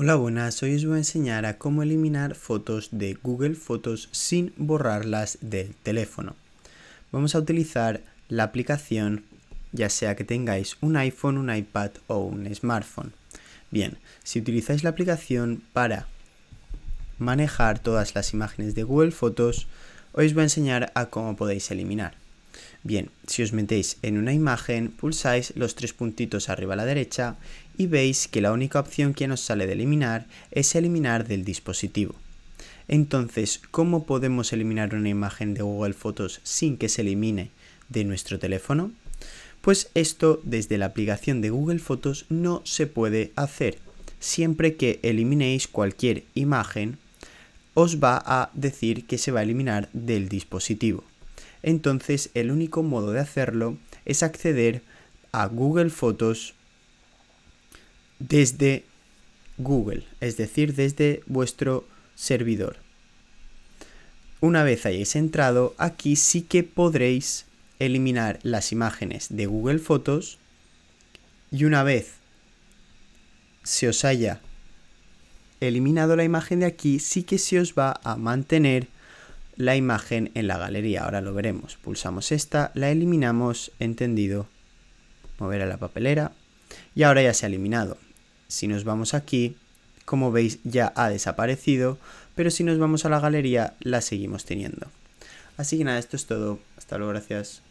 Hola, buenas. Hoy os voy a enseñar a cómo eliminar fotos de Google Fotos sin borrarlas del teléfono. Vamos a utilizar la aplicación ya sea que tengáis un iPhone, un iPad o un smartphone. Bien, si utilizáis la aplicación para manejar todas las imágenes de Google Fotos, hoy os voy a enseñar a cómo podéis eliminar. Bien, si os metéis en una imagen, pulsáis los tres puntitos arriba a la derecha y veis que la única opción que nos sale de eliminar es eliminar del dispositivo. Entonces, ¿cómo podemos eliminar una imagen de Google Fotos sin que se elimine de nuestro teléfono? Pues esto desde la aplicación de Google Fotos no se puede hacer. Siempre que eliminéis cualquier imagen, os va a decir que se va a eliminar del dispositivo entonces el único modo de hacerlo es acceder a Google Fotos desde Google, es decir, desde vuestro servidor. Una vez hayáis entrado, aquí sí que podréis eliminar las imágenes de Google Fotos y una vez se os haya eliminado la imagen de aquí, sí que se os va a mantener la imagen en la galería. Ahora lo veremos. Pulsamos esta, la eliminamos, entendido, mover a la papelera y ahora ya se ha eliminado. Si nos vamos aquí, como veis ya ha desaparecido, pero si nos vamos a la galería la seguimos teniendo. Así que nada, esto es todo. Hasta luego, gracias.